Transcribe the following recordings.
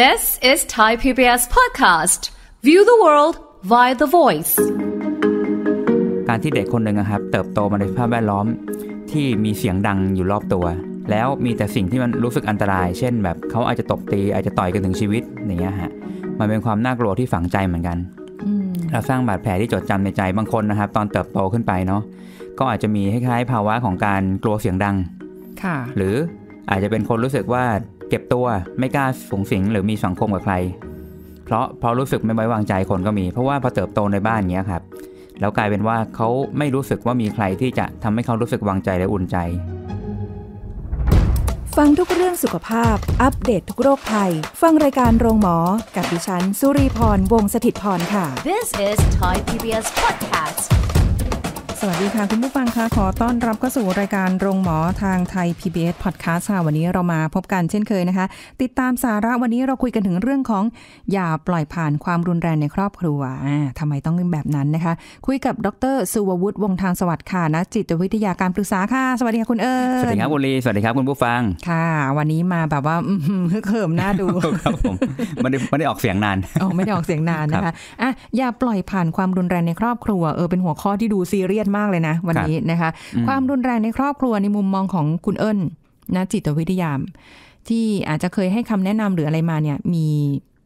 This is Thai PBS podcast. View the world via the voice. การที่เด็กคนหนึ่งนะครับเติบโตมาในสภาพแวดล้อมที่มีเสียงดังอยู่รอบตัว แล้วมีแต่สิ่งที่มันรู้สึกอันตราย เช่นแบบเขาอาจจะตบตี อาจจะต่อยกันถึงชีวิตอย่างเงี้ยฮะมันเป็นความน่ากลัวที่ฝังใจเหมือนกันเราสร้างบาดแผลที่จดจำในใจบางคนนะครับ ตอนเติบโตขึ้นไปเนาะก็อาจจะมีคล้ายๆภาวะของการกลัวเสียงดังค่ะ หรืออาจจะเป็นคนรู้สึกว่าเก็บตัวไม่กล้าสูงสิงหรือมีสังคมกับใคร เพราะพอรู้สึกไม่ไว้วางใจคนก็มี เพราะว่าพอเติบโตในบ้านเงี้ยครับแล้วกลายเป็นว่าเขาไม่รู้สึกว่ามีใครที่จะทำให้เขารู้สึกวางใจและอุ่นใจ ฟังทุกเรื่องสุขภาพ อัปเดตททุกโรคภัยฟังรายการโรงหมอ กับดิฉันสุรีพรวงศิตพร ค่ะ This is Thai PBS Podcast สวัสดีค่ะ คุณผู้ฟังคะขอต้อนรับเข้าสู่รายการโรงหมอทางไทย PBS Podcast ค่ะวันนี้เรามาพบกันเช่นเคยนะคะ ติดตามสาระวันนี้เราคุยกันถึงเรื่องของ อย่าปล่อยผ่านความรุนแรงในครอบครัวอ่าทำไมต้องเป็นแบบนั้นนะคะ คุยกับดรสุวัตวงทางสวัสดิ์ค่ะนะจิตวิทยาการปรึกษาค่ะ สวัสดีค่ะคุณเอิญสวัสดีครับคุณลีสวัสดีครับคุณผู้ฟังค่ะ วันนี้มาแบบว่าฮึเขิมหน้าดูครับผมไม่ได้ไม่ได้ออกเสียงนานอ๋อไม่ได้ออกเสียงนานนะคะอ่ะอย่าปล่อยผ่านความรุนแรงในครอบครัวเออเป็นหัวข้อที่ดูซีเรียสมาก เลยนะวันนี้นะคะความรุนแรงในครอบครัวในมุมมองของคุณเอิญนะจิตวิทยามที่อาจจะเคยให้คำแนะนำหรืออะไรมาเนี่ย มี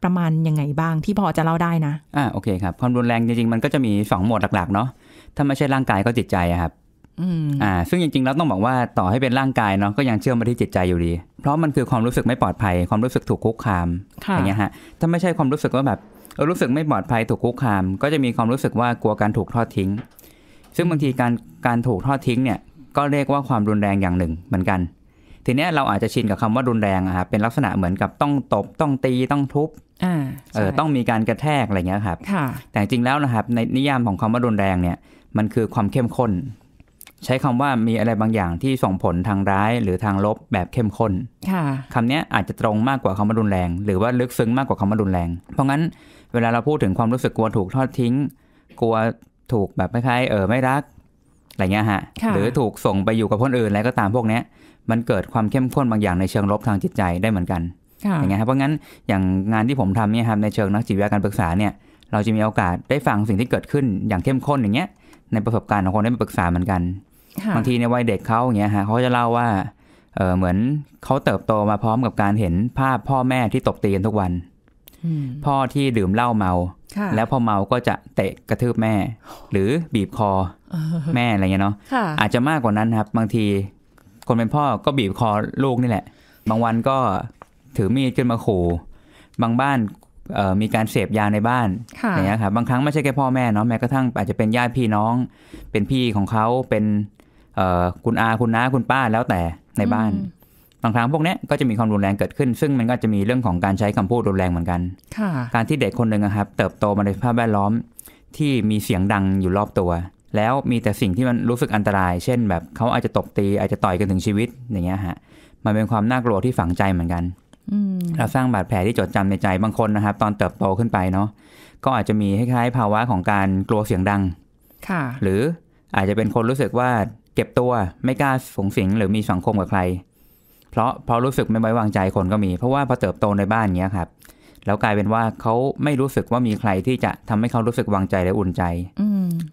ประมาณยังไงบ้างที่พอจะเล่าได้นะอ่าโอเคครับความรุนแรงจริงๆมันก็จะมีสองหมวดหลัก ๆเนาะถ้าไม่ใช่ร่างกายก็จิตใจครับอ่า ซึ่งจริงๆ แล้วต้องบอกว่าต่อให้เป็นร่างกายเนาะก็ยังเชื่อมมาที่จิตใจอยู่ดี เพราะมันคือความรู้สึกไม่ปลอดภัยความรู้สึกถูกคุกคามอย่างเงี้ยฮะถ้าไม่ใช่ความรู้สึกว่าแบบ รู้สึกไม่ปลอดภัยถูกคุกคาม ก็จะมีความรู้สึกว่ากลัวการถูกทอดทิ้งซึ่งบางทีการการถูกทอดทิ้งเนี่ยก็เรียกว่าความรุนแรงอย่างหนึ่งเหมือนกัน ทีนี้เราอาจจะชินกับคำว่ารุนแรงอะครับเป็นลักษณะเหมือนกับต้องตบต้องตีต้องทุบเออต้องมีการกระแทก อะไรเงี้ยครับแต่จริงแล้วนะครับในนิยามของคำว่ารุนแรงเนี่ยมันคือความเข้มข้น ใช้คำว่ามีอะไรบางอย่างที่ส่งผลทางร้ายหรือทางลบแบบเข้มข้นคำนี้อาจจะตรงมากกว่าคำว่ารุนแรง หรือว่าลึกซึ้งมากกว่าคำว่ารุนแรง เพราะงั้นเวลาเราพูดถึงความรู้สึกกลัวถูกทอดทิ้งกลัวถูกแบบคล้ายๆเออไม่รักอะไรเงี้ยฮะ หรือถูกส่งไปอยู่กับคนอื่นอะไรก็ตามพวกเนี้ยมันเกิดความเข้มข้นบางอย่างในเชิงลบทางจิตใจได้เหมือนกันอย่างเงี้ยเพราะงั้นอย่างงานที่ผมทำเนี่ยครับในเชิงนักจิตวิทยาการปรึกษาเนี่ย เราจะมีโอกาสได้ฟังสิ่งที่เกิดขึ้นอย่างเข้มข้นอย่างเงี้ยในประสบการณ์ของคนที่ไปปรึกษาเหมือนกัน บางทีในวัยเด็กเขาอย่างเงี้ยฮะเขาจะเล่าว่า เออเหมือนเขาเติบโตมาพร้อมกับการเห็นภาพพ่อแม่ที่ตบตีกันทุกวันพ่อที่ดื่มเหล้าเมา แล้วพอเมาก็จะเตะกระทืบแม่หรือบีบคอแม่อะไรเงี้ยเนาะอาจจะมากกว่านั้นครับบางทีคนเป็นพ่อก็บีบคอลูกนี่แหละ บางวันก็ถือมีดขึ้นมาขู่บางบ้านมีการเสพยาในบ้านอย่างเงี้ยครับบางครั้งไม่ใช่แค่พ่อแม่เนาะแม้กระทั่งอาจจะเป็นญาติพี่น้อง เป็นพี่ของเขาเป็นคุณอาคุณน้าคุณป้าแล้วแต่ในบ้านบางครั้งพวกนี้ก็จะมีความรุนแรงเกิดขึ้น ซึ่งมันก็จะมีเรื่องของการใช้คำพูดรุนแรงเหมือนกันการที่เด็กคนหนึ่งนะครับเติบโตมาในสภาพแวดล้อมที่มีเสียงดังอยู่รอบตัว แล้วมีแต่สิ่งที่มันรู้สึกอันตราย เช่นแบบเขาอาจจะตบตี อาจจะต่อยกันถึงชีวิต อย่างเงี้ยฮะ มันเป็นความน่ากลัวที่ฝังใจเหมือนกัน เราสร้างบาดแผลที่จดจำในใจ บางคนนะครับตอนเติบโตขึ้นไปเนาะ ก็อาจจะมีคล้ายๆภาวะของการกลัวเสียงดัง ค่ะ หรืออาจจะเป็นคนรู้สึกว่าเก็บตัว ไม่กล้าสูงสิงหรือมีสังคมกับใครเพราะพอรู้สึกไม่ไว้วางใจคนก็มี เพราะว่าพอเติบโตในบ้านเนี้ยครับแล้วกลายเป็นว่าเขาไม่รู้สึกว่ามีใครที่จะทำให้เขารู้สึกวางใจและอุ่นใจ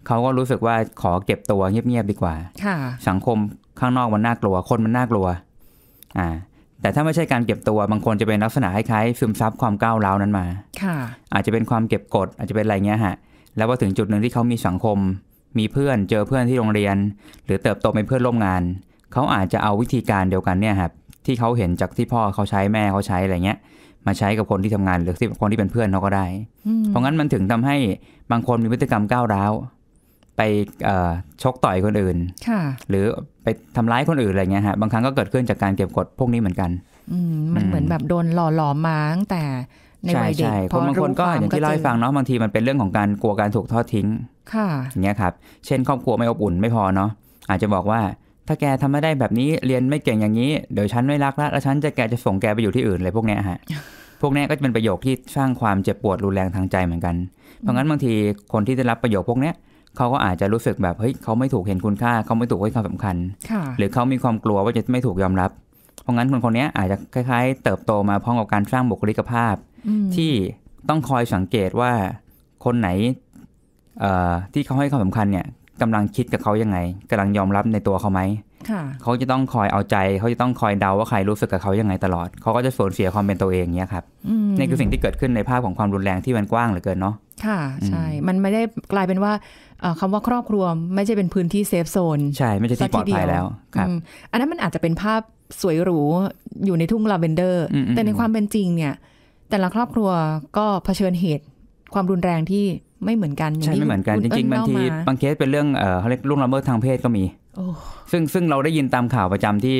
เขาก็รู้สึกว่าขอเก็บตัวเงียบๆดีกว่าสังคมข้างนอกมันน่ากลัวคนมันน่ากลัว อ่า แต่ถ้าไม่ใช่การเก็บตัวบางคนจะเป็นลักษณะคล้ายๆซึมซับความก้าวร้าวนั้นมา ค่ะ อาจจะเป็นความเก็บกดอาจจะเป็นอะไรเงี้ยฮะแล้วพอถึงจุดหนึ่งที่เขามีสังคมมีเพื่อนเจอเพื่อนที่โรงเรียน หรือเติบโตเป็นเพื่อนร่วมงานเขาอาจจะเอาวิธีการเดียวกันเนี่ยครับที่เขาเห็นจากที่พ่อเขาใช้แม่เขาใช้อะไรเงี้ยมาใช้กับคนที่ทำงานหรือที่คนที่เป็นเพื่อนเขาก็ได้เพราะงั้นมันถึงทำให้บางคนมีพฤติกรรมก้าวร้าวไปชกต่อยคนอื่นหรือไปทำร้ายคนอื่นอะไรเงี้ยฮะบางครั้งก็เกิดขึ้นจากการเก็บกดพวกนี้เหมือนกันมันเหมือนแบบโดนหล่อหลอมมาตั้งแต่ในวัยเด็กพอบางคนก็อย่างที่เล่าให้ฟังเนาะบางทีมันเป็นเรื่องของการกลัวการถูกทอดทิ้ง ค่ะอย่างเงี้ยครับ เช่นครอบครัวไม่อบอุ่นไม่พอเนาะอาจจะบอกว่าถ้าแกทำไม่ได้แบบนี้เรียนไม่เก่งอย่างนี้เดี๋ยวฉันไม่รักละแล้วฉันจะแกจะส่งแกไปอยู่ที่อื่นเลยพวกเนี้ยฮะพวกนี้ก็จะเป็นประโยคที่สร้างความเจ็บปวดรุนแรงทางใจเหมือนกัน เพราะงั้นบางทีคนที่ได้รับประโยคพวกนี้เขาก็อาจจะรู้สึกแบบเฮ้ยเขาไม่ถูกเห็นคุณค่าเขาไม่ถูกให้ความสำคัญ หรือเขามีความกลัวว่าจะไม่ถูกยอมรับเพราะงั้นคนคนนี้อาจจะคล้าย ๆเติบโตมาพร้อมกับการสร้างบุคลิกภาพ ที่ต้องคอยสังเกตว่า คนไหนที่เขาให้ความสำคัญเนี่ยกำลังคิดกับเขายังไง กำลังยอมรับในตัวเขาไหมเขาจะต้องคอยเอาใจเขาจะต้องคอยเดาว่าใครรู้สึกกับเขายังไงตลอด เขาก็จะสูญเสียความเป็นตัวเองเนี้ยครับนี่คือสิ่งที่เกิดขึ้นในภาพของความรุนแรงที่มันกว้างเหลือเกินเนาะค่ะใช่ มันไม่ได้กลายเป็นว่าคำว่าครอบครัวไม่ใช่เป็นพื้นที่เซฟโซนใช่ไม่ใช่ที่ปลอดภัยแล้วครับ อันนั้นมันอาจจะเป็นภาพสวยหรูอยู่ในทุ่งลาเวนเดอร์ แต่ในความเป็นจริงเนี่ยแต่ละครอบครัวก็เผชิญเหตุความรุนแรงที่ไม่เหมือนกันใช่ไม่เหมือนกันจริงๆบางที บางเคสเป็นเรื่องเขาเรียกล่วงละเมิดทางเพศก็มีซึ่งซึ่งเราได้ยินตามข่าวประจำที่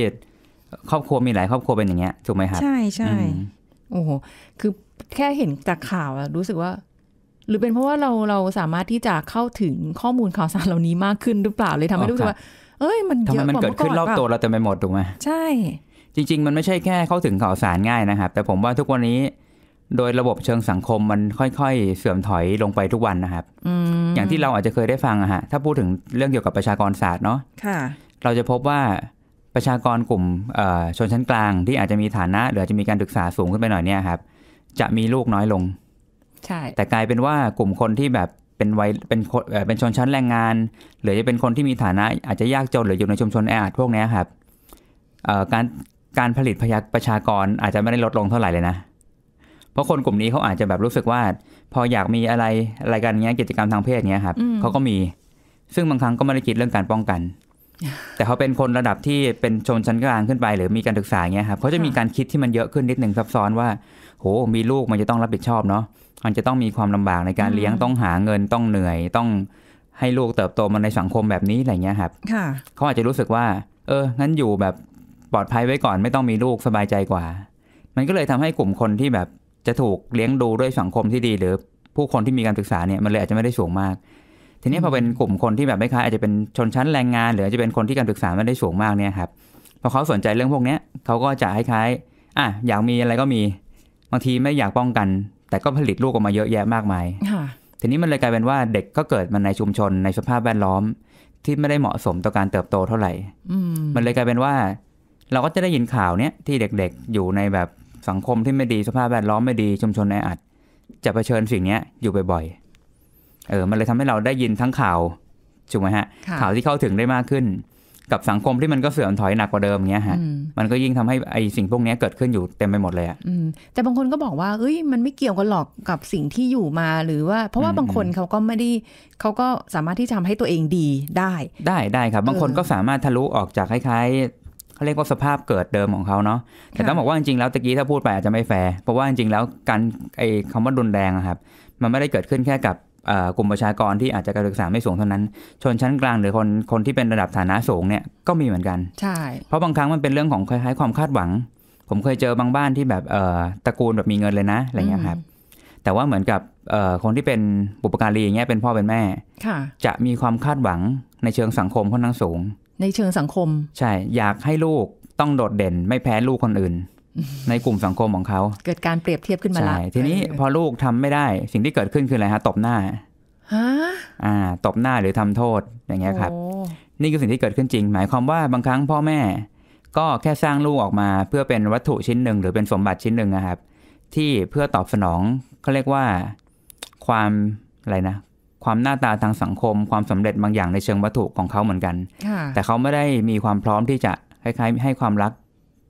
ครอบครัวมีหลายครอบครัวเป็นอย่างเงี้ยถูกไหมครับใช่ใช่โอ้โหคือแค่เห็นจากข่าวรู้สึกว่า หรือเป็นเพราะว่าเราเราสามารถที่จะเข้าถึงข้อมูลข่าวสารเหล่านี้มากขึ้นหรือเปล่าเลยทำให้รู้สึกว่า เอ้ย มันเยอะกว่าเมื่อก่อนทำไมมันเกิดขึ้นรอบตัวเราเต็มไปหมดถูกไหมใช่ จริง ๆ มันไม่ใช่แค่เข้าถึงข่าวสารง่ายนะครับ แต่ผมว่าทุกวันนี้โดยระบบเชิงสังคมมันค่อยๆเสื่อมถอยลงไปทุกวันนะครับอย่างที่เราอาจจะเคยได้ฟังอะฮะ ถ้าพูดถึงเรื่องเกี่ยวกับประชากรศาสตร์เนาะเราจะพบว่าประชากรกลุ่มชนชั้นกลางที่อาจจะมีฐานะ หรือจะมีการศึกษาสูงขึ้นไปหน่อยเนี่ยครับ จะมีลูกน้อยลง ใช่ แต่กลายเป็นว่ากลุ่มคนที่แบบเป็นวัยเป็นเป็นชนชั้นแรงงาน หรือจะเป็นคนที่มีฐานะอาจจะยากจนหรืออยู่ในชุมชนแออัดพวกนี้ครับการการผลิตพยากประชากรอาจจะไม่ได้ลดลงเท่าไหร่เลยนะเพราะคนกลุ่มนี้เขาอาจจะแบบรู้สึกว่า พออยากมีอะไรอะไรกันเงี้ยกิจกรรมทางเพศเงี้ยครับเขาก็มีซึ่งบางครั้งก็ไม่ได้คิดเรื่องการป้องกัน แต่เขาเป็นคนระดับที่เป็นชนชั้นกลางขึ้นไปหรือมีการศึกษาเงี้ยครับเขาจะมีการคิดที่มันเยอะขึ้นนิดหนึ่งซับซ้อนว่า โหมีลูกมันจะต้องรับผิดชอบเนาะมันจะต้องมีความลำบากในการเลี้ยงต้องหาเงินต้องเหนื่อยต้อง ให้ลูกเติบโตมาในสังคมแบบนี้อะไรเงี้ยครับเขาอาจจะรู้สึกว่า เอองั้นอยู่แบบปลอดภัยไว้ก่อนไม่ต้องมีลูกสบายใจกว่า มันก็เลยทำให้กลุ่มคนที่แบบจะถูกเลี้ยงดูด้วยสังคมที่ดี หรือผู้คนที่มีการศึกษาเนี่ย มันเลยอาจจะไม่ได้สูงมาก ทีนี้พอเป็นกลุ่มคนที่แบบไม่ค้าอาจจะเป็นชนชั้นแรงงาน หรืออาจจะเป็นคนที่การศึกษาไม่ได้สูงมากเนี่ยครับพอเขาสนใจเรื่องพวกนี้เขาก็จะคล้ายๆอ่ะอยากมีอะไรก็มี บางทีไม่อยากป้องกัน แต่ก็ผลิตลูกออกมาเยอะแยะมากมายทีนี้มันเลยกลายเป็นว่าเด็กก็เกิดมาในชุมชนในสภาพแวดล้อม ที่ไม่ได้เหมาะสมต่อการเติบโตเท่าไหร่มันเลยกลายเป็นว่า เราก็จะได้ยินข่าวเนี้ยที่เด็กๆอยู่ในแบบสังคมที่ไม่ดีสภาพแวดล้อมไม่ดีชุมชนแออัดจะเผชิญสิ่งนี้อยู่บ่อยๆ เออ มันเลยทำให้เราได้ยินทั้งข่าวถูกไหมฮะ ข่าวที่เข้าถึงได้มากขึ้น กับสังคมที่มันก็เสื่อมถอยหนักกว่าเดิมเงี้ยฮะมันก็ยิ่งทำให้ไอสิ่งพวกนี้เกิดขึ้นอยู่เต็มไปหมดเลยอะแต่บางคนก็บอกว่าเอ้ยมันไม่เกี่ยวกันหรอกกับสิ่งที่อยู่มาหรือว่า เพราะว่าบางคนเขาก็ไม่ได้เขาก็สามารถที่ทำให้ตัวเองดีได้ ได้ได้ครับ บางคนก็สามารถทะลุออกจากคล้ายเขาเรียกว่าสภาพเกิดเดิมของเขาเนาะ แต่ต้องบอกว่าจริงๆแล้วตะกี้ถ้าพูดไปอาจจะไม่แฟร์ เพราะว่าจริงๆแล้วการไอ้คำว่ารุนแรงครับ มันไม่ได้เกิดขึ้นแค่กับกลุ่มประชากรที่อาจจะการศึกษาไม่สูงเท่านั้น ชนชั้นกลาง หรือคนคนที่เป็นระดับฐานะสูงเนี่ย ก็มีเหมือนกัน ใช่ เพราะบางครั้งมันเป็นเรื่องของคล้ายๆความคาดหวัง ผมเคยเจอบางบ้านที่แบบตระกูลแบบมีเงินเลยนะอะไรเงี้ยครับ แต่ว่าเหมือนกับคนที่เป็นบุปการีอย่างเงี้ย เป็นพ่อเป็นแม่ จะมีความคาดหวังในเชิงสังคมค่อนข้างสูงในเชิงสังคม ใช่อยากให้ลูกต้องโดดเด่นไม่แพ้ลูกคนอื่น ในกลุ่มสังคมของเขา เกิดการเปรียบเทียบขึ้นมาแล้วทีนี้พอลูกทำไม่ได้ สิ่งที่เกิดขึ้นคืออะไรฮะ ตบหน้าฮะอ่า ตบหน้าหรือทำโทษอย่างเงี้ยครับนี่คือสิ่งที่เกิดขึ้นจริง หมายความว่าบางครั้งพ่อแม่ ก็แค่สร้างลูกออกมา เพื่อเป็นวัตถุชิ้นหนึ่งหรือเป็นสมบัติชิ้นหนึ่งนะครับ ที่เพื่อตอบสนองเขาเรียกว่าความอะไรนะความหน้าตาทางสังคมความสำเร็จบางอย่างในเชิงวัตถุของเขาเหมือนกัน แต่เขาไม่ได้มีความพร้อมที่จะคล้ายๆให้ความรัก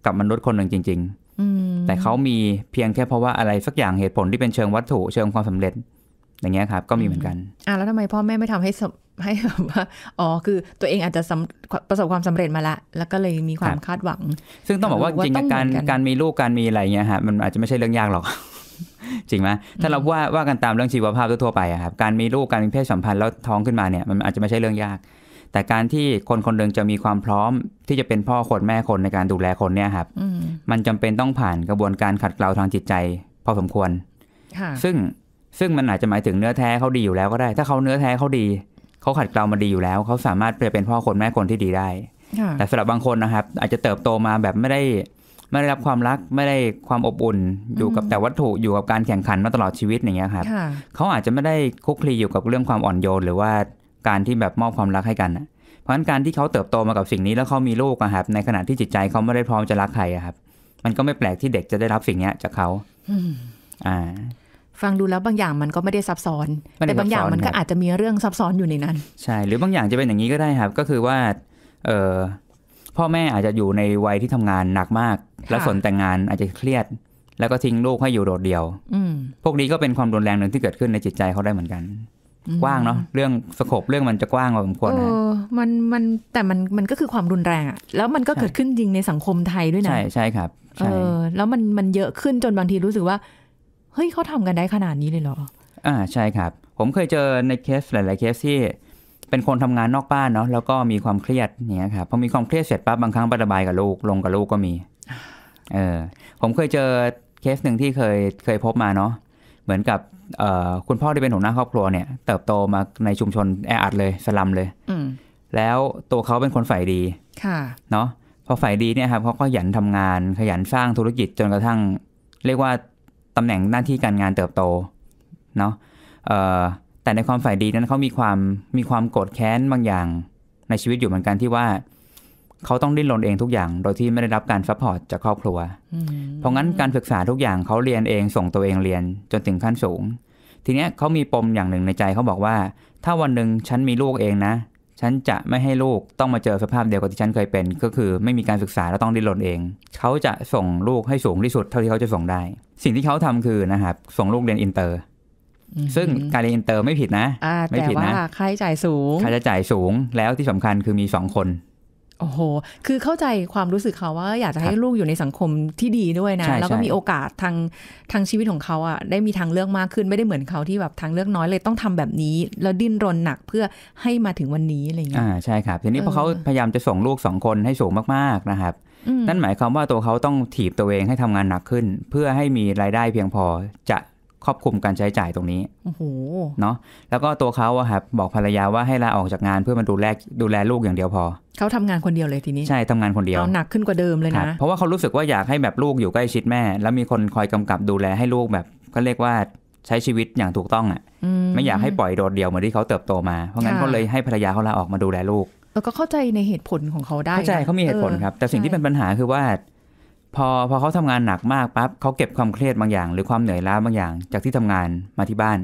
กับมนุษย์คนหนึ่งจริงๆแต่เขามีเพียงแค่เพราะว่าอะไรสักอย่างเหตุผลที่เป็นเชิงวัตถุ เชิงความสำเร็จอย่างเงี้ยครับ ก็มีเหมือนกันอ่าแล้วทำไมพ่อแม่ไม่ทำให้ให้แบบว่าอ๋อ คือตัวเองอาจจะประสบความสำเร็จมาละ แล้วก็เลยมีความคาดหวัง ซึ่งต้องบอกว่าจริงการการมีลูกการมีอะไรเงี้ยฮะมันอาจจะไม่ใช่เรื่องยากหรอกจริงไหมถ้าเราว่าว่ากันตามเรื่องชีวภาพทั่วไปครับ การมีลูกการมีเพศสัมพันธ์แล้วท้องขึ้นมาเนี่ยมันอาจจะไม่ใช่เรื่องยาก แต่การที่คนคนหนึ่งจะมีความพร้อมที่จะเป็นพ่อคนแม่คนในการดูแลคนเนี่ยครับมันจำเป็นต้องผ่านกระบวนการขัดเกลาทางจิตใจ พอสมควรซึ่งซึ่งมันอาจจะหมายถึงเนื้อแท้เขาดีอยู่แล้วก็ได้ ถ้าเขาเนื้อแท้เขาดีเขาขัดเกลามาดีอยู่แล้วเขาสามารถจะเป็นพ่อคนแม่คนที่ดีได้แต่สำหรับบางคนนะครับ อาจจะเติบโตมาแบบไม่ได้ไม่ได้รับความรัก ไม่ได้ความอบอุ่น อยู่กับแต่วัตถุอยู่กับการแข่งขันมาตลอดชีวิตอย่างเงี้ยครับเขาอาจจะไม่ได้คุกคลีอยู่กับเรื่องความอ่อนโยนหรือว่าการที่แบบมอบความรักให้กัน เพราะฉะนั้นการที่เขาเติบโตมากับสิ่งนี้แล้วเขามีลูกครับ ในขณะที่จิตใจเขาไม่ได้พร้อมจะรักใครครับ มันก็ไม่แปลกที่เด็กจะได้รับสิ่งนี้จากเขาอ่า ฟังดูแล้วบางอย่างมันก็ไม่ได้ซับซ้อนแต่บางอย่างมันก็อาจจะมีเรื่องซับซ้อนอยู่ในนั้น ใช่หรือบางอย่างจะเป็นอย่างนี้ก็ได้ครับ ก็คือว่าเออพ่อแม่อาจจะอยู่ในวัยที่ทำงานหนักมากแล้วสนแต่งงานอาจจะเครียด แล้วก็ทิ้งลูกให้อยู่โดดเดี่ยวพวกนี้ก็เป็นความรุนแรงหนึ่งที่เกิดขึ้นในจิตใจเขาได้เหมือนกัน กว้างเนาะ เรื่องสกปเรื่องมันจะกว้างก่าสมควรนะมันมันแต่มันมันก็คือความรุนแรงอะแล้วมันก็เกิดขึ้นจริงในสังคมไทยด้วยนะ ใช่ใช่ครับเออ แล้วมันมันเยอะขึ้นจนบางทีรู้สึกว่า เฮ้ยเขาทำกันได้ขนาดนี้เลยเหรอ อ่า ใช่ครับ ผมเคยเจอในเคสหลาย ๆ เคสที่ เป็นคนทำงานนอกบ้านเนาะ แล้วก็มีความเครียดเนี่ยครับพอมีความเครียดเสร็จปั๊บบางครั้งประบายกับลูกลงกับลูกก็มีเออผมเคยเจอเคสหนึ่งที่เคยเคยพบมาเนาะเหมือนกับคุณพ่อที่เป็นหัวหน้าครอบครัวเนี่ย เติบโตมาในชุมชนแออัดเลยสลัมเลยแล้วตัวเขาเป็นคนฝ่ายดี ค่ะ เนาะพอฝ่ายดีเนี่ยครับเขาก็ขยันทำงานขยันสร้างธุรกิจจนกระทั่งเรียกว่าตำแหน่งหน้าที่การงานเติบโต เนาะแต่ในความฝ่ายดีนั้นเขามีความมีความโกรธแค้นบางอย่าง ในชีวิตอยู่เหมือนกันที่ว่าเขาต้องดิ้นรนเองทุกอย่างโดยที่ไม่ได้รับการซัพพอร์ตจากครอบครัว เพราะงั้นการศึกษาทุกอย่างเขาเรียนเองส่งตัวเองเรียนจนถึงขั้นสูง ทีเนี้ยเขามีปมอย่างหนึ่งในใจเขาบอกว่า ถ้าวันหนึ่งฉันมีลูกเองนะ ฉันจะไม่ให้ลูกต้องมาเจอสภาพเดียวกับที่ฉันเคยเป็น ก็คือไม่มีการศึกษาแล้วต้องดิ้นรนเอง เขาจะส่งลูกให้สูงที่สุดเท่าที่เขาจะส่งได้ สิ่งที่เขาทำคือนะครับส่งลูกเรียนอินเตอร์ ซึ่งการเรียนอินเตอร์ไม่ผิดนะไม่ผิดนะค่าใช้จ่ายสูงค่าใช้จ่ายสูงแล้วที่สำคัญคือมีสองคนโอ้โหคือเข้าใจความรู้สึกเขาว่า อยากจะให้ลูกอยู่ในสังคมที่ดีด้วยนะ แล้วก็มีโอกาสทางทางชีวิตของเขาอะ่ะได้มีทางเลือกมากขึ้นไม่ได้เหมือนเขาที่แบบทางเลือกน้อยเลย ต้องทำแบบนี้ แล้วดิ้นรนหนักเพื่อให้มาถึงวันนี้อะไรเงี้ย อ่า ใช่ครับทีนี้พอเขาพยายามจะส่งลูกสองคนให้สูงมากๆนะครับ นั่นหมายความว่าตัวเขาต้องถีบตัวเองให้ทำงานหนักขึ้น เพื่อให้มีรายได้เพียงพอจะครอบคุมการใช้จ่ายตรงนี้เนาะแล้วก็ตัวเขาอะครับบอกภรรยาว่าให้ลาออกจากงานเพื่อมาดูแลดูแลลูกอย่างเดียวพอเขาทำงานคนเดียวเลยทีนี้ใช่ทำงานคนเดียวเาหนักขึ้นกว่าเดิมเลยนะเพราะว่าเขารู้สึกว่าอยากให้แบบลูกอยู่ใกล้ชิดแม่ แล้วมีคนคอยกำกับดูแลให้ลูกแบบเขาเรียกว่าใช้ชีวิตอย่างถูกต้องอะ่ะไม่อยากให้ปล่อยโดดเดี่ยวเหมือนที่เขาเติบโตมา เพราะงั้นเขาเลยให้ภรรยาเขาลาออกมาดูแลลูก แล้วก็เข้าใจในเหตุผลของเขาได้เข้าใจเขามีเหตุผลครับ แต่สิ่งที่เป็นปัญหาคือว่าพอพอเขาทำงานหนักมากปั๊บเขาเก็บความเครียดบางอย่างหรือความเหนื่อยล้าบางอย่างจากที่ทำงานมาที่บ้าน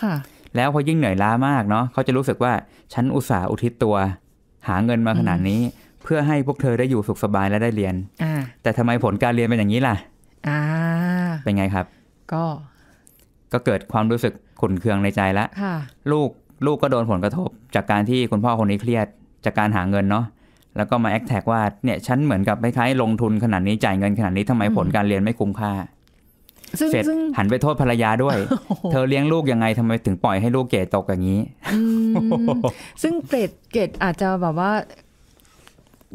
ค่ะ แล้วพอยิ่งเหนื่อยล้ามากเนาะเขาจะรู้สึกว่า ฉันอุตส่าห์อุทิศตัว หาเงินมาขนาดนี้ เพื่อให้พวกเธอได้อยู่สุขสบายและได้เรียน แต่ทำไมผลการเรียนเป็นอย่างนี้ล่ะ เป็นไงครับ ก็ ก็เกิดความรู้สึกขุนเคืองในใจละลูกลูกก็โดนผลกระทบ จากการที่คุณพ่อคนนี้เครียด จากการหาเงินเนาะแล้วก็มาแอคแท็กว่าเนี่ย ฉันเหมือนกับคล้ายๆลงทุนขนาดนี้จ่ายเงินขนาดนี้ ทำไมผลการเรียนไม่คุ้มค่าเสร็จหันไปโทษภรรยาด้วย เธอเลี้ยงลูกยังไงทำไมถึงปล่อยให้ลูกเกตกอย่างนี้ ซึ่งเกรดเกตอาจจะแบบว่า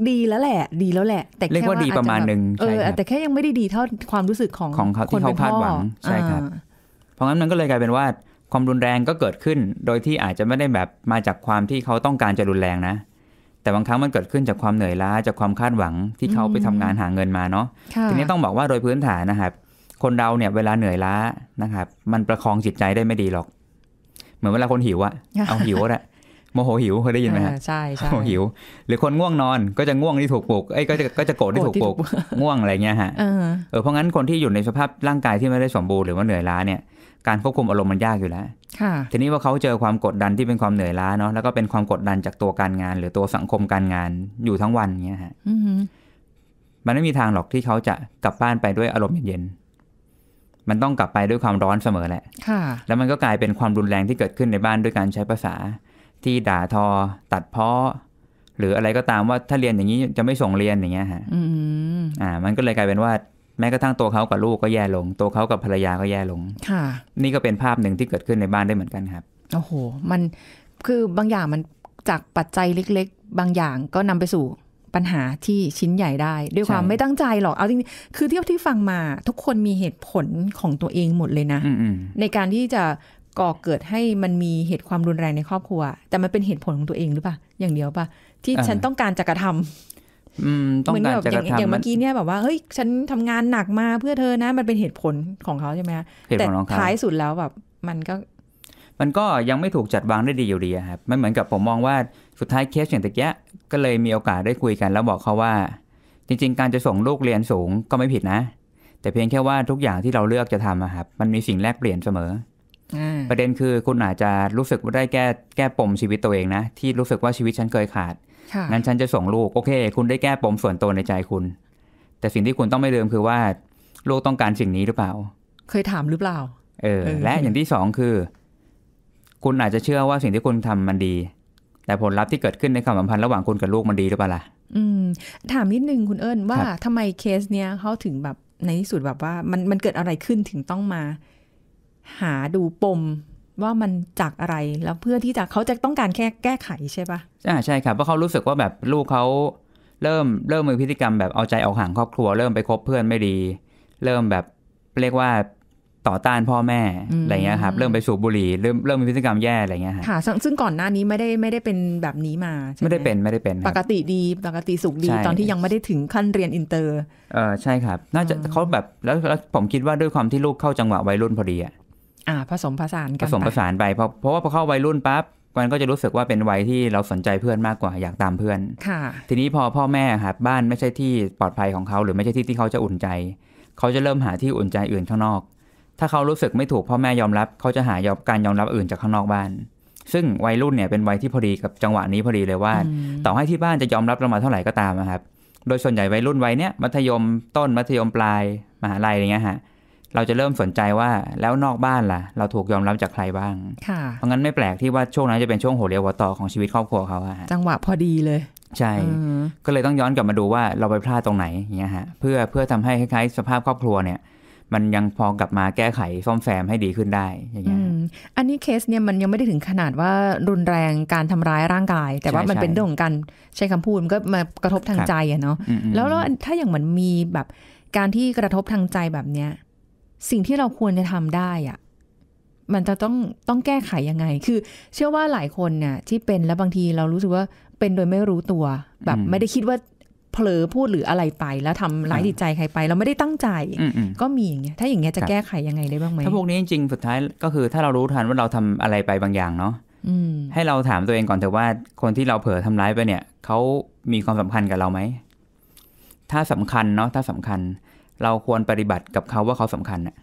ดีแล้วแหละ ดีแล้วแหละ แต่เรียกว่าดีประมาณหนึ่งเออแต่แค่ยังไม่ได้ดีเท่าความรู้สึกของของเขาที่เขาคาดหวังใช่ครับ เพราะงั้นมันก็เลยกลายเป็นว่า ความรุนแรงก็เกิดขึ้น โดยที่อาจจะไม่ได้แบบมาจากความที่เขาต้องการจะรุนแรงนะแต่บางครั้งมันเกิดขึ้นจากความเหนื่อยล้าจากความคาดหวังที่เขาไปทำงานหาเงินมาเนาะ ทีนี้ต้องบอกว่าโดยพื้นฐานนะครับ คนเราเนี่ย เวลาเหนื่อยล้านะครับ มันประคองจิตใจได้ไม่ดีหรอก เหมือนเวลาคนหิวอะเอาหิวแหละโมโหหิวเคยได้ยินไหมฮะใช่ใช่โมโหหิว หรือคนง่วงนอนก็จะง่วงที่ถูกปลุกไอ้ก็จะก็จะโกรธที่ถูกปลุกง่วงอะไรเงี้ยฮะเออเพราะงั้นคนที่อยู่ในสภาพร่างกายที่ไม่ได้สมบูรณ์หรือว่าเหนื่อยล้าเนี่ยการควบคุมอารมณ์มันยากอยู่แล้วทีนี้ว่าเขาเจอความกดดันที่เป็นความเหนื่อยล้าเนาะ แล้วก็เป็นความกดดันจากตัวการงาน หรือตัวสังคมการงานอยู่ทั้งวันเงี้ยฮะมันไม่มีทางหรอกที่เขาจะกลับบ้านไปด้วยอารมณ์เย็น มันต้องกลับไปด้วยความร้อนเสมอแหละ ค่ะ แล้วมันก็กลายเป็นความรุนแรงที่เกิดขึ้นในบ้านด้วยการใช้ภาษาที่ด่าทอตัดเพาะหรืออะไรก็ตามว่าถ้าเรียนอย่างนี้จะไม่ส่งเรียนอย่างเงี้ยฮะอ่า มันก็เลยกลายเป็นว่าแม้กระทั่งตัวเขากับลูกก็แย่ลง ตัวเขากับภรรยาก็แย่ลง ค่ะ นี่ก็เป็นภาพหนึ่งที่เกิดขึ้นในบ้านได้เหมือนกันครับโอ้โห มัน คือบางอย่างมันจากปัจจัยเล็ก ๆ บางอย่างก็นำไปสู่ปัญหาที่ชิ้นใหญ่ได้ ด้วยความไม่ตั้งใจหรอก เอาจริงๆ คือเที่ยวที่ฟังมาทุกคนมีเหตุผลของตัวเองหมดเลยนะ ในการที่จะก่อเกิดให้มันมีเหตุความรุนแรงในครอบครัวแต่มันเป็นเหตุผลของตัวเองหรือเปล่า อย่างเดียวปะที่ฉันต้องการจะกระทำเหมือนแบบอย่างอย่างเมื่อกี้เนี่ยแบบว่าเฮ้ยฉันทำงานหนักมาเพื่อเธอนะ มันเป็นเหตุผลของเขาใช่ไหมแต่ท้ายสุดแล้วแบบ มันก็ มันก็ยังไม่ถูกจัดวางได้ดีอยู่ดีครับมันเหมือนกับผมมองว่าสุดท้ายเคสอย่างตะเกียก็เลยมีโอกาสได้คุยกันแล้วบอกเขาว่า จริง ๆ การจะส่งลูกเรียนสูงก็ไม่ผิดนะ แต่เพียงแค่ว่าทุกอย่างที่เราเลือกจะทำครับมันมีสิ่งแลกเปลี่ยนเสมอประเด็นคือคุณอาจจะรู้สึกว่าได้แก้แก้ปมชีวิตตัวเองนะ ที่รู้สึกว่าชีวิตฉันเคยขาดงั้นฉันจะส่งลูกโอเคคุณได้แก้ปมส่วนตัวในใจคุณ แต่สิ่งที่คุณต้องไม่ลืมคือว่าลูกต้องการสิ่งนี้หรือเปล่า เคยถามหรือเปล่า เออ และอย่างที่สองคือ คุณอาจจะเชื่อว่าสิ่งที่คุณทำมันดี แต่ผลลัพธ์ที่เกิดขึ้นในความสัมพันธ์ระหว่างคุณกับลูกมันดีหรือเปล่าล่ะอืม ถามนิดนึงคุณเอิญว่าทำไมเคสเนี้ยเขาถึงแบบในที่สุดแบบว่า มันมันเกิดอะไรขึ้นถึงต้องมา หาดูปมว่ามันจากอะไร แล้วเพื่อที่จะเขาจะต้องการแค่แก้ไขใช่ปะ่ะ ใช่ใช่ครับ เพราะเขารู้สึกว่าแบบลูกเขาเริ่มเริ่มมีพฤติกรรมแบบเอาใจเอาห่างครอบครัวเริ่มไปคบเพื่อนไม่ดี เริ่มแบบเรียกว่าต่อต้านพ่อแม่อะไรเงี้ยครับ เริ่มไปสูบบุหรี่ เริ่มเริ่มมีพฤติกรรมแย่อะไรเงี้ยค่ะซึ่งก่อนหน้านี้ไม่ได้ไม่ได้เป็นแบบนี้มาไม่ได้เป็นไม่ได้เป็น ปกติดี ปกติสุขดีตอนที่ยังไม่ได้ถึงขั้นเรียนอินเตอร์ เออใช่ครับ น่าจะเขาแบบแล้วผมคิดว่าด้วยความที่ลูกเข้าจังหวะวัยรุ่นพอดีอ่ะอ่าผสมผสานกันผสมผสานไปเพราะเพราะว่าพอเข้าวัยรุ่นปั๊บมันก็จะรู้สึกว่าเป็นวัยที่เราสนใจเพื่อนมากกว่าอยากตามเพื่อนค่ะ ทีนี้พอพ่อแม่ครับบ้านไม่ใช่ที่ปลอดภัยของเขา หรือไม่ใช่ที่ที่เขาจะอุ่นใจ เขาจะเริ่มหาที่อุ่นใจอื่นข้างนอก ถ้าเขารู้สึกไม่ถูกพ่อแม่ยอมรับ เขาจะหายอมการยอมรับอื่นจากข้างนอกบ้าน ซึ่งวัยรุ่นเนี่ยเป็นวัยที่พอดีกับจังหวะนี้พอดีเลยว่า ต่อให้ที่บ้านจะยอมรับเรามาเท่าไหร่ก็ตามนะครับโดยส่วนใหญ่วัยรุ่นวัยเนี้ยมัธยมต้นมัธยมปลายมหาลัยอะไรเงี้ยฮะเราจะเริ่มสนใจว่าแล้วนอกบ้านล่ะ เราถูกยอมรับจากใครบ้าง เพราะงั้นไม่แปลกที่ว่าช่วงนั้นจะเป็นช่วงโหเรียวหัวต่อของชีวิตครอบครัวเขาอะจังหวะพอดีเลยใช่ก็เลยต้องย้อนกลับมาดูว่าเราไปพลาดตรงไหนอย่างเงี้ยฮะเพื่อเพื่อทำให้คล้ายๆสภาพครอบครัวเนี่ย มันยังพอกลับมาแก้ไขซ่อมแซมให้ดีขึ้นได้ อย่างเงี้ยอันนี้เคสเนี่ยมันยังไม่ได้ถึงขนาดว่ารุนแรงการทำร้ายร่างกาย แต่ว่ามันเป็นเรื่องการใช้คำพูดมันก็มากระทบทางใจอะเนาะแล้วถ้าอย่างเหมือนมีแบบการที่กระทบทางใจแบบเนี้ยสิ่งที่เราควรจะทำได้อะมันจะต้องต้องแก้ไขยังไง คือ เชื่อว่าหลายคนเนี่ย ที่เป็นแล้วบางทีเรารู้สึกว่าเป็นโดยไม่รู้ตัว แบบไม่ได้คิดว่าเผลอพูดหรืออะไรไป แล้วทำร้ายจิตใจใครไปเราไม่ได้ตั้งใจ ก็มีอย่างเงี้ยถ้าอย่างเงี้ยจะแก้ไขยังไงได้บ้างไหมถ้าพวกนี้จริงๆสุดท้ายก็คือถ้าเรารู้ทันว่าเราทำอะไรไปบางอย่างเนาะให้เราถามตัวเองก่อนเถอะว่าคนที่เราเผลอทำร้ายไปเนี่ยเขามีความสำคัญกับเราไหมถ้าสำคัญเนาะถ้าสำคัญ เราควรปฏิบัติกับเขาว่าเขาสำคัญอะ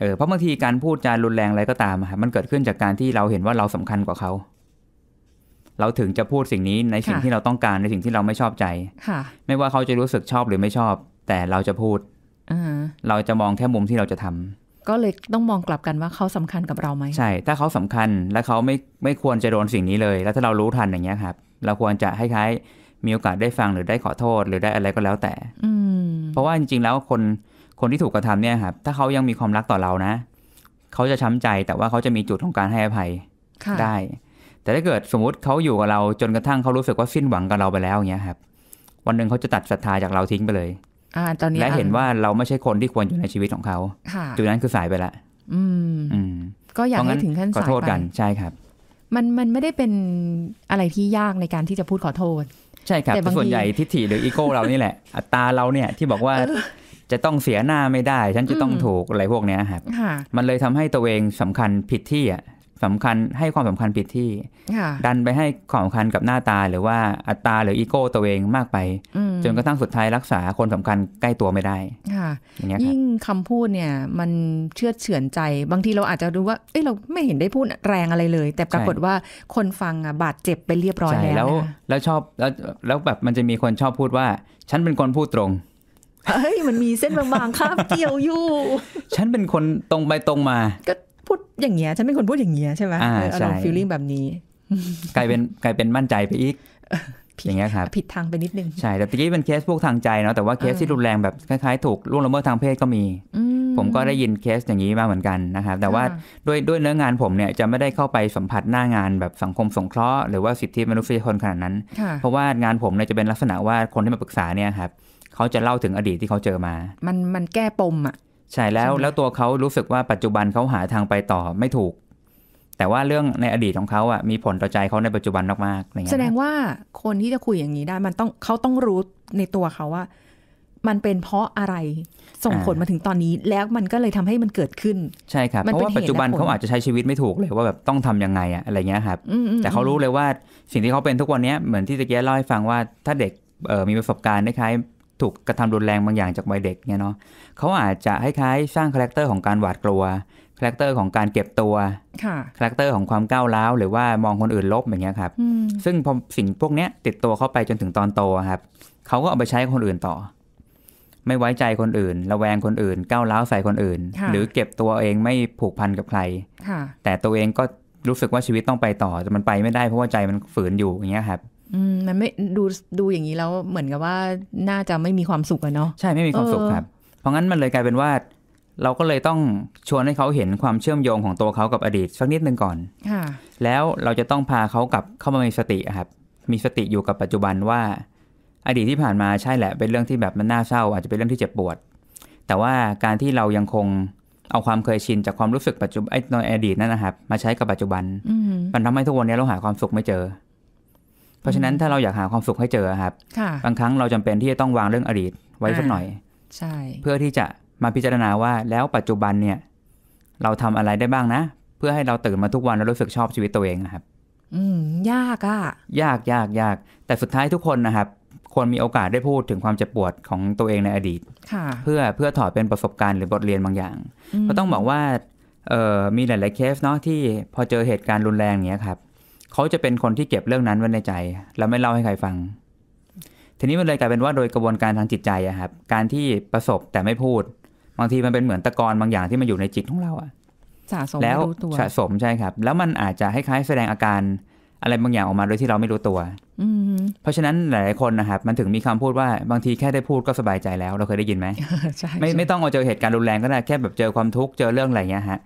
เออเพราะบางทีการพูดจารุนแรงอะไรก็ตามครับมันเกิดขึ้นจากการที่เราเห็นว่าเราสำคัญกว่าเขา เราถึงจะพูดสิ่งนี้ในสิ่งที่เราต้องการในสิ่งที่เราไม่ชอบใจค่ะ ไม่ว่าเขาจะรู้สึกชอบหรือไม่ชอบ แต่เราจะพูดเราจะมองแค่มุมที่เราจะทำ ก็เลยต้องมองกลับกันว่าเขาสำคัญกับเราไหมใช่ถ้าเขาสำคัญ และเขาไม่ไม่ควรจะโดนสิ่งนี้เลย แล้วถ้าเรารู้ทันอย่างเงี้ยครับเราควรจะให้คล้ายมีโอกาสได้ฟังหรือได้ขอโทษหรือได้อะไรก็แล้วแต่ อืเพราะว่าจริง ๆ แล้วคนคนที่ถูกกระทำเนี่ยครับ ถ้าเขายังมีความรักต่อเรานะเขาจะช้ำใจแต่ว่าเขาจะมีจุดของการให้อภัยได้ แต่ถ้าเกิดสมมติเขาอยู่กับเราจนกระทั่งเขารู้สึกว่าสิ้นหวังกับเราไปแล้วอย่างเงี้ยครับ วันหนึ่งเขาจะตัดศรัทธาจากเราทิ้งไปเลย อ่า ตอนนี้และเห็นว่าเราไม่ใช่คนที่ควรอยู่ในชีวิตของเขาจุดนั้นคือสายไปละ อืมอืก็อยากให้ถึงขั้นขอโทษกันใช่ครับ มันมันไม่ได้เป็นอะไรที่ยากในการที่จะพูดขอโทษ ใช่ครับแต่ส่วนใหญ่ทิฏฐิหรืออีโก้เรานี่แหละ อัตราเราเนี่ยที่บอกว่าจะต้องเสียหน้าไม่ได้ ฉันจะต้องถูกอะไรพวกเนี้ยครับมันเลยทำให้ตัวเองสำคัญผิดที่อ่ะสำคัญให้ความสำคัญผิดที่ ดันไปให้ความสำคัญกับหน้าตาหรือว่าอัตราหรืออีโก้ตัวเองมากไปจนกระทั่งสุดท้ายรักษาคนสำคัญใกล้ตัวไม่ได้ย่ยิ่งคำพูดเนี่ยมันเชื่อเฉือนใจ บางทีเราอาจจะดูว่า เอ้ยเราไม่เห็นได้พูดแรงอะไรเลย แต่ปรากฏว่าคนฟังอ่ะบาดเจ็บไปเรียบร้อยแล้วแล้ว แล้วชอบแล้วแล้วแบบมันจะมีคนชอบพูดว่า ฉันเป็นคนพูดตรงเฮ้ยมันมีเส้นบางๆคาบเกี่ยวอยู่ ฉันเป็นคนตรงไปตรงมา ก็พูดอย่างเงี้ยฉันเป็นคนพูดอย่างเงี้ยใช่ไหมอารมณ์ฟีลลิ่งแบบนี้ กลายเป็นกลายเป็นมั่นใจไปอีกอย่างเงี้ยครับ ผิดทางไปนิดนึง ใช่แต่ตะกี้เป็นเคสพวกทางใจเนาะแต่ว่าเคสที่รุนแรงแบบคล้าย ๆถูกล่วงละเมิดทางเพศก็มีผมก็ได้ยินเคสอย่างนี้มาเหมือนกันนะครับแต่ว่าด้วยด้วยเนื้องานผมเนี่ยจะไม่ได้เข้าไปสัมผัสหน้างานแบบสังคมสงเคราะห์หรือว่าสิทธิมนุษยชนขนาดนั้น เพราะว่างานผมเนี่ยจะเป็นลักษณะว่าคนที่มาปรึกษาเนี่ยครับเขาจะเล่าถึงอดีตที่เขาเจอมา มันมันแก้ปมอ่ะ ใช่แล้ว แล้วตัวเขารู้สึกว่าปัจจุบันเขาหาทางไปต่อไม่ถูก แต่ว่าเรื่องในอดีตของเขาอ่ะมีผลต่อใจเขาในปัจจุบันมากๆแสดงว่าคนที่จะคุยอย่างนี้ได้ มันต้องเขาต้องรู้ในตัวเขาว่า มันเป็นเพราะอะไรส่งผลมาถึงตอนนี้แล้วมันก็เลยทำให้มันเกิดขึ้นใช่ครับเพราะว่าปัจจุบันเขาอาจจะใช้ชีวิตไม่ถูก เลยว่าแบบต้องทํำยังไงอะอะไรเงี้ยครับ แต่เขารู้เลยว่าสิ่งที่เขาเป็นทุกวันนี้เหมือนที่ตะเกียเล่าให้ฟังว่าถ้าเด็กมีประสบการณ์คล้ายถูกกระทำรุนแรงบางอย่างจากวัยเด็กเนี่ยเนาะเขาอาจจะคล้ายๆสร้างคาแรคเตอร์ของการหวาดกลัวคาแรคเตอร์ของการเก็บตัวคาแรคเตอร์ของความก้าวร้าวหรือว่ามองคนอื่นลบอย่างเงี้ยครับซึ่งพอสิ่งพวกเนี้ยติดตัวเข้าไปจนถึงตอนโตครับเขาก็เอาไปใช้คนอื่นต่อ ไม่ไว้ใจคนอื่นระแวงคนอื่น ก้าวร้าวใส่คนอื่น หรือเก็บตัวเองไม่ผูกพันกับใครแต่ตัวเองก็รู้สึกว่าชีวิตต้องไปต่อแต่มันไปไม่ได้เพราะว่าใจมันฝืนอยู่อย่างเงี้ยครับมันไม่ดูดูอย่างนี้แล้วเหมือนกับว่าน่าจะไม่มีความสุขอะเนาะใช่ไม่มีความสุขครับ เพราะงั้นมันเลยกลายเป็นว่าเราก็เลยต้องชวนให้เขาเห็นความเชื่อมโยงของตัวเขากับอดีตสักนิดหนึ่งก่อนแล้วเราจะต้องพาเขากับเข้ามามีสติครับมีสติอยู่กับปัจจุบันว่าอดีตที่ผ่านมาใช่แหละ เป็นเรื่องที่แบบมันน่าเศร้าอาจจะเป็นเรื่องที่เจ็บปวดแต่ว่าการที่เรายังคงเอาความเคยชินจากความรู้สึกปัจจุบันในอดีตนั่นนะครับมาใช้กับปัจจุบันมันทำให้ทุกวันนี้เราหาความสุขไม่เจอเพราะฉะนั้นถ้าเราอยากหาความสุขให้เจอครับบางครั้งเราจำเป็นที่จะต้องวางเรื่องอดีตไว้สักหน่อย ใช่ เพื่อที่จะมาพิจารณาว่า แล้วปัจจุบันเนี่ย เราทำอะไรได้บ้างนะ เพื่อให้เราตื่นมาทุกวันแล้วรู้สึกชอบชีวิตตัวเองนะครับ อืมยากอะยากยากยากแต่สุดท้ายทุกคนนะครับควรมีโอกาสได้พูดถึงความเจ็บปวดของตัวเองในอดีตเพื่อเพื่อถอดเป็นประสบการณ์หรือบทเรียนบางอย่าง ก็ต้องบอกว่ามีหลาย ๆเคสเนาะที่ พอเจอเหตุการณ์รุนแรงเนี้ยครับเขาจะเป็นคนที่เก็บเรื่องนั้นไว้ในใจ แล้วไม่เล่าให้ใครฟัง ทีนี้มันเลยกลายเป็นว่าโดยกระบวนการทางจิตใจอะครับ การที่ประสบแต่ไม่พูด บางทีมันเป็นเหมือนตะกอนบางอย่างที่มันอยู่ในจิตของเราอะสะสมแล้วสะสมใช่ครับ แล้วมันอาจจะคล้ายๆแสดงอาการอะไรบางอย่างออกมาโดยที่เราไม่รู้ตัวอเพราะฉะนั้นหลายๆคนนะครับมันถึงมีคำพูดว่าบางทีแค่ได้พูดก็สบายใจแล้ว เราเคยได้ยินไหมไม่ไม่ต้องเอาเจอเหตุการณ์รุนแรงก็ได้แค่แบบเจอความทุกข์เจอเรื่องอะไรเงี้ยฮะ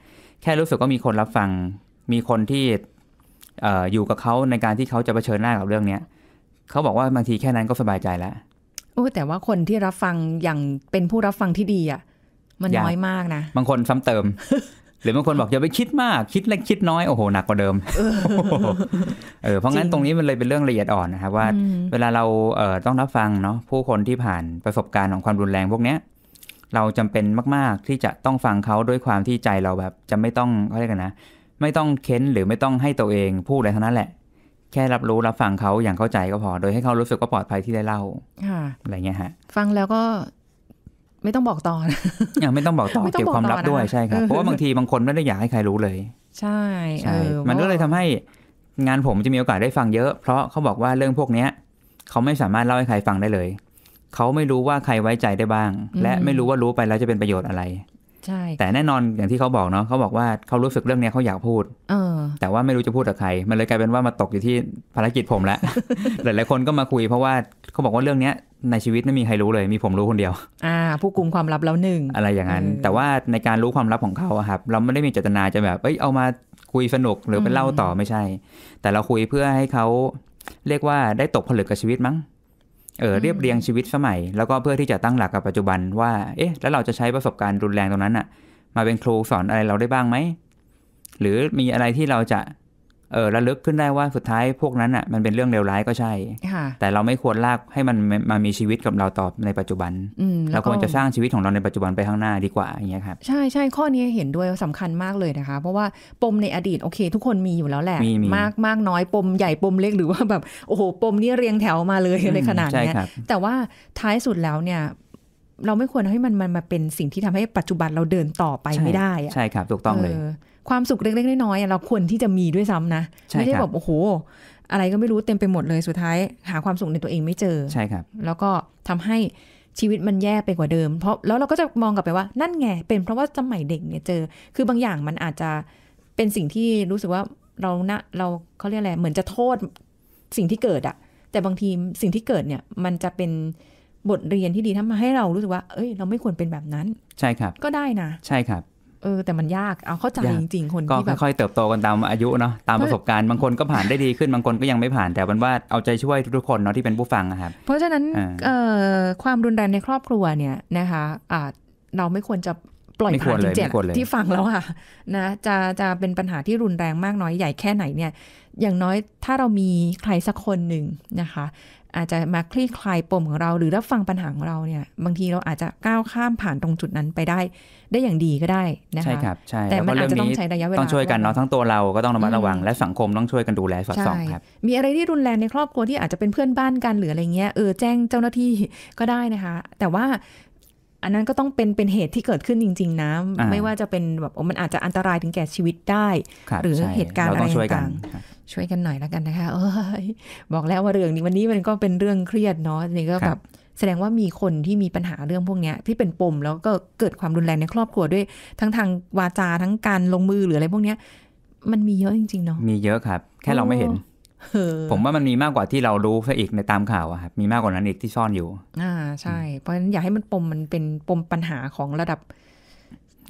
แค่รู้สึกว่ามีคนรับฟัง มีคนที่อยู่กับเขาในการที่เขาจะเผชิญหน้ากับเรื่องเนี้ยเขาบอกว่าบางทีแค่นั้นก็สบายใจแล้วโอ้แต่ว่าคนที่รับฟังอย่างเป็นผู้รับฟังที่ดีอ่ะ มันน้อยมากนะบางคนซ้ำเติมหรือบางคนบอกอย่าไปคิดมากคิดเล็กคิดน้อยโอ้โหหนักกว่าเดิมเออเพราะงั้นตรงนี้มันเลยเป็นเรื่องละเอียดอ่อนนะครับว่าเวลาเราเอต้องรับฟังเนาะผู้คนที่ผ่านประสบการณ์ของความรุนแรงพวกเนี้ยเราจำเป็นมาก ๆที่จะต้องฟังเขาด้วยความที่ใจเราแบบ จะไม่ต้องเขาเรียกกันนะไม่ต้องเค้นหรือไม่ต้องให้ตัวเอง พูดอะไรทั้งนั้นแหละแค่รับรู้รับฟังเขาอย่างเข้าใจก็พอโดยให้เขารู้สึกว่าปลอดภัยที่ได้เล่าอะไรเงี้ยฮะฟังแล้วก็ไม่ต้องบอกต่อางไม่ต้องบอกต่อเก็บความลับด้วยใช่ครับเพราะว่าบางทีบางคนไม่ได้อยากให้ใครรู้เลย ใช่ใช่มันก็เลยทำให้งานผมจะมีโอกาสได้ฟังเยอะ เพราะเขาบอกว่าเรื่องพวกเนี้ยเขาไม่สามารถเล่าให้ใครฟังได้เลยเขาไม่รู้ว่าใครไว้ใจได้บ้าง และไม่รู้ว่ารู้ไปแล้วจะเป็นประโยชน์อะไรใช่แต่แน่นอนอย่างที่เขาบอกเนาะเขาบอกว่าเขารู้สึกเรื่องนี้เขาอยากพูดเออแต่ว่าไม่รู้จะพูดกับใคร มันเลยกลายเป็นว่ามาตกอยู่ที่ภารกิจผมแล้วหลายๆคนก็มาคุยเพราะว่าเขาบอกว่าเรื่องเนี้ยในชีวิตไม่มีใครรู้เลย มีผมรู้คนเดียว อ่า ผู้กุมความลับแล้วหนึ่งอะไรอย่างนั้น แต่ว่าในการรู้ความลับของเขาครับเราไม่ได้มีเจตนาจะแบบเอ้ยเอามาคุยสนุกหรือไปเล่าต่อไม่ใช่ แต่เราคุยเพื่อให้เขา เรียกว่าได้ตกผลึกกับชีวิตมั้งเออเรียบเรียงชีวิตสมัย แล้วก็เพื่อที่จะตั้งหลักกับปัจจุบันว่า เอ๊ะแล้วเราจะใช้ประสบการณ์รุนแรงตรงนั้นอะมาเป็นครูสอนอะไรเราได้บ้างไหม หรือมีอะไรที่เราจะเออระลึกขึ้นได้ว่าสุดท้ายพวกนั้นอ่ะมันเป็นเรื่องเลวร้ายก็ใช่ แต่เราไม่ควรลากให้มันมามีชีวิตกับเราตอบในปัจจุบันเราควรจะสร้างชีวิตของเราในปัจจุบันไปข้างหน้าดีกว่าอย่างเงี้ยครับ ใช่ใช่ข้อนี้เห็นด้วยสำคัญมากเลยนะคะ เพราะว่าปมในอดีตโอเค ทุกคนมีอยู่แล้วแหละ มากมากน้อยปมใหญ่ปมเล็กหรือว่าแบบโอ้โหปมนี่เรียงแถวมาเลยในขนาดนี้แต่ว่าท้ายสุดแล้วเนี่ยเราไม่ควรให้มันมันมาเป็นสิ่งที่ทำให้ปัจจุบันเราเดินต่อไปไม่ได้ใช่ครับ ถูกต้องเลย ความสุขเล็กๆ น้อยๆเราควรที่จะมีด้วยซ้ำนะไม่ได้บอกโอ้โห อะไรก็ไม่รู้เต็มไปหมดเลยสุดท้ายหาความสุขในตัวเองไม่เจอใช่ครับ แล้วก็ทำให้ชีวิตมันแย่ไปกว่าเดิม เพราะแล้วเราก็จะมองกลับไปว่านั่นไงเป็นเพราะว่าสมัยเด็กเนี่ยเจอคือบางอย่างมันอาจจะเป็นสิ่งที่รู้สึกว่าเราณเราเขาเรียกอะไรเหมือนจะโทษสิ่งที่เกิดอะแต่บางทีสิ่งที่เกิดเนี่ยมันจะเป็นบทเรียนที่ดีทมาให้เรารู้สึกว่า เอ้ย เราไม่ควรเป็นแบบนั้น ใช่ครับ ก็ได้นะ ใช่ครับ เออ แต่มันยาก เอาเข้าใจจริงๆ คนที่แบบค่อยๆเติบโตกันตามอายุเนาะ ตามประสบการณ์ บางคนก็ผ่านได้ดีขึ้น บางคนก็ยังไม่ผ่าน แต่มันว่าเอาใจช่วยทุกๆ คนเนาะที่เป็นผู้ฟังนะครับ เพราะฉะนั้นเอ่อความรุนแรงในครอบครัวเนี่ยนะคะอ่าเราไม่ควรจะปล่อยผ่านจริงๆที่ฟังแล้วค่ะนะ จะจะเป็นปัญหาที่รุนแรงมากน้อยใหญ่แค่ไหนเนี่ยอย่างน้อยถ้าเรามีใครสักคนหนึ่งนะคะ อาจจะมาคลี่คลายปมของเรา หรือรับฟังปัญหาของเราเนี่ยบางทีเราอาจจะก้าวข้ามผ่านตรงจุดนั้นไปได้ ได้อย่างดีก็ได้นะคะใช่ครับใช่แต่มันอาจจะต้องใช้ระยะเวลาต้องช่วยกันเนาะทั้งตัวเราก็ต้องระมัดระวังและสังคมต้องช่วยกันดูแลสอดส่องครับ มีอะไรที่รุนแรงในครอบครัวที่อาจจะเป็นเพื่อนบ้านกันหรืออะไรเงี้ยเออแจ้งเจ้าหน้าที่ก็ได้นะคะ แต่ว่าอันนั้นก็ต้องเป็นเป็นเหตุที่เกิดขึ้นจริง ๆนะไม่ว่าจะเป็นแบบมันอาจจะอันตรายถึงแก่ชีวิตได้ หรือเหตุการณ์อะไรต่างช่วยกันหน่อยแล้วกันนะคะออบอกแล้วว่าเรื่องนี้วันนี้มันก็เป็นเรื่องเครียดเนาะนี่ก็แบบแสดงว่ามีคนที่มีปัญหาเรื่องพวกนี้ที่เป็นปมแล้วก็เกิดความรุนแรงในครอบครัวด้วย ทั้งทาง วาจาทั้งการลงมือหรืออะไรพวกนี้มันมีเยอะจริงๆเนาะมีเยอะครับแค่เราไม่เห็น ผมว่ามันมีมากกว่าที่เรารู้ซะอีกในตามข่าวครับมีมากกว่านั้นอีกที่ซ่อนอยู่อ่าใช่ เพราะฉะนั้นอยากให้มันปมมันเป็นปมปัญหาของระดับ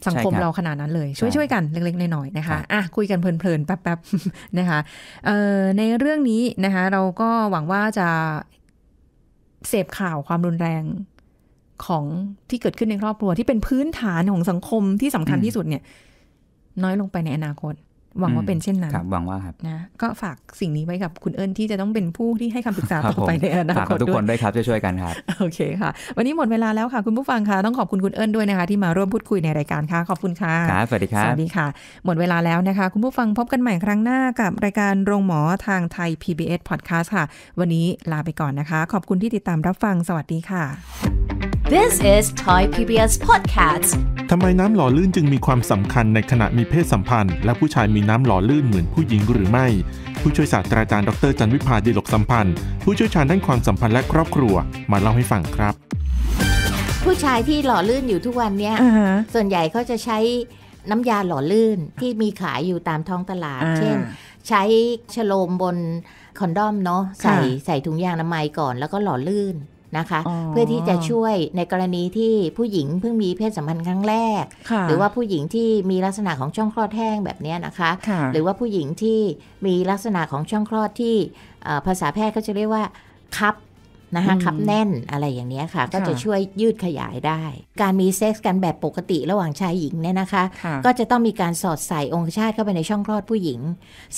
สังคมเราขนาดนั้นเลย ช่วยช่วยกัน เล็กๆน้อยๆนะคะอ่ะคุยกันเพลินๆ แป๊บๆ นะคะเอ่อในเรื่องนี้นะคะ เราก็หวังว่าจะ เสพข่าวความรุนแรงของที่เกิดขึ้นในครอบครัว ที่เป็นพื้นฐานของสังคมที่สำคัญที่สุดเนี่ย น้อยลงไปในอนาคตหวังว่าเป็นเช่นนั้นครับหวังว่าครับนะก็ฝากสิ่งนี้ไว้กับคุณเอิญที่จะต้องเป็นผู้ที่ให้คำปรึกษาต่อไปในอนาคตทุกคนด้วยครับช่วยกันครับ โอเคค่ะ วันนี้หมดเวลาแล้วค่ะคุณผู้ฟังค่ะต้องขอบคุณคุณเอิญด้วยนะคะ ที่มาร่วมพูดคุยในรายการค่ะ ขอบคุณค่ะครับสวัสดีครับสวัสดีค่ะ หมดเวลาแล้วนะคะ คุณผู้ฟังพบกันใหม่ครั้งหน้ากับรายการโรงหมอทางไทย PBS Podcast ค่ะวันนี้ลาไปก่อนนะคะ ขอบคุณที่ติดตามรับฟังสวัสดีค่ะ This is Thai PBS Podcast ทำไมน้ำหล่อลื่นจึงมีความสำคัญในขณะมีเพศสัมพันธ์ และผู้ชายมีน้ำหล่อลื่นเหมือนผู้หญิงหรือไม่ ผู้ช่วยศาสตราจารย์ดรจันวิพาดีลกสัมพันธ์ ผู้ช่วยชาญด้านความสัมพันธ์และครอบครัวมาเล่าให้ฟังครับ ผู้ชายที่หล่อลื่นอยู่ทุกวันเนี่ยส่วนใหญ่เขาจะใช้น้ำยาหล่อลื่นที่มีขายอยู่ตามท้องตลาด เช่นใช้ชโลมบนคอนดอมเนาะใส่ใส่ถุงยางน้ำมัยก่อนแล้วก็หล่อลื่นนะคะเพื่อที่จะช่วยในกรณีที่ผู้หญิงเพิ่งมีเพศสัมพันธ์ครั้งแรก หรือว่าผู้หญิงที่มีลักษณะของช่องคลอดแห้งแบบนี้นะคะคะหรือว่าผู้หญิงที่มีลักษณะของช่องคลอดที่ภาษาแพทย์เขาจะเรียกว่าคับนะคะขับแน่นอะไรอย่างนี้ค่ะก็จะช่วยยืดขยายได้ การมีเซ็กซ์กันแบบปกติระหว่างชายหญิงเนี่ยนะคะ ก็จะต้องมีการสอดใส่องคชาตเข้าไปในช่องคลอดผู้หญิง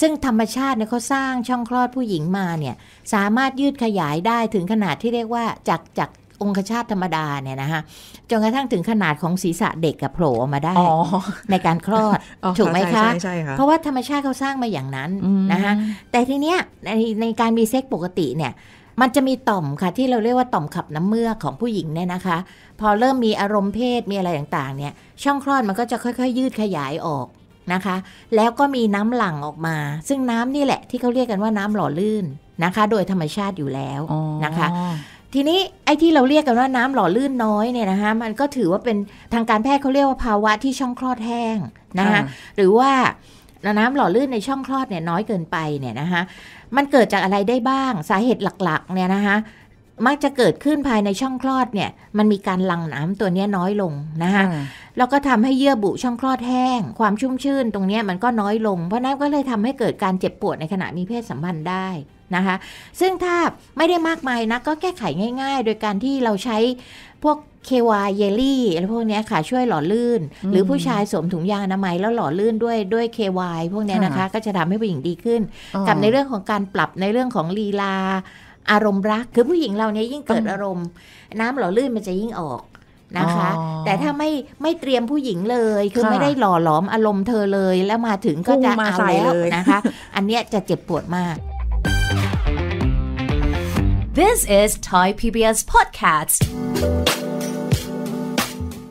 ซึ่งธรรมชาติเนี่ยเขาสร้างช่องคลอดผู้หญิงมาเนี่ยสามารถยืดขยายได้ถึงขนาดที่เรียกว่าจากจากองคชาตธรรมดาเนี่ยนะคะจนกระทั่งถึงขนาดของศีรษะเด็กกับโผล่ออกมาได้ในการคลอดถูกไหมคะเพราะว่าธรรมชาติเขาสร้างมาอย่างนั้นนะคะแต่ทีเนี้ยในในการมีเซ็กปกติเนี่ยมันจะมีต่อมค่ะที่เราเรียกว่าต่อมขับน้ำเมือกของผู้หญิงเนี่ยนะคะ พอเริ่มมีอารมณ์เพศมีอะไรต่างๆเนี่ยช่องคลอดมันก็จะค่อยๆ ยืดขยายออกนะคะ แล้วก็มีน้ำหลั่งออกมา ซึ่งน้ำนี่แหละที่เขาเรียกกันว่าน้ำหล่อลื่นนะคะ โดยธรรมชาติอยู่แล้วนะคะ ทีนี้ไอ้ที่เราเรียกกันว่าน้ำหล่อลื่นน้อยเนี่ยนะคะมันก็ถือว่าเป็นทางการแพทย์เขาเรียกว่าภาวะที่ช่องคลอดแห้งนะคะหรือว่าน้ำหล่อลื่นในช่องคลอดเนี่ยน้อยเกินไปเนี่ยนะคะมันเกิดจากอะไรได้บ้างสาเหตุหลักๆเนี่ยนะคะมักจะเกิดขึ้นภายในช่องคลอดเนี่ย มันมีการหลั่งน้ำตัวนี้น้อยลงนะคะแล้วก็ทำให้เยื่อบุช่องคลอดแห้ง ความชุ่มชื่นตรงนี้มันก็น้อยลง เพราะนั้นก็เลยทำให้เกิดการเจ็บปวดในขณะมีเพศสัมพันธ์ได้นะคะซึ่งถ้าไม่ได้มากมายนะก็แก้ไขง่ายๆ โดยการที่เราใช้พวกควาเยลลี่อะไรพวกนี้ค่ะช่วยหล่อลื่น หรือผู้ชายสวมถุงยางอนามัยแล้วหล่อลื่นด้วยด้วยควาพวกนี้นะคะก็จะทำให้ผู้หญิงดีขึ้น กับในเรื่องของการปรับในเรื่องของลีลา อารมณ์รัก คือผู้หญิงเราเนี่ยยิ่งเกิดอารมณ์ น้ำหล่อลื่นมันจะยิ่งออกนะคะ แต่ถ้าไม่ไม่เตรียมผู้หญิงเลย คือไม่ได้หล่อหลอมอารมณ์เธอเลย แล้วมาถึงก็จะเอาแล้วนะคะ อันเนี้ยจะเจ็บปวดมาก This is Thai PBS Podcast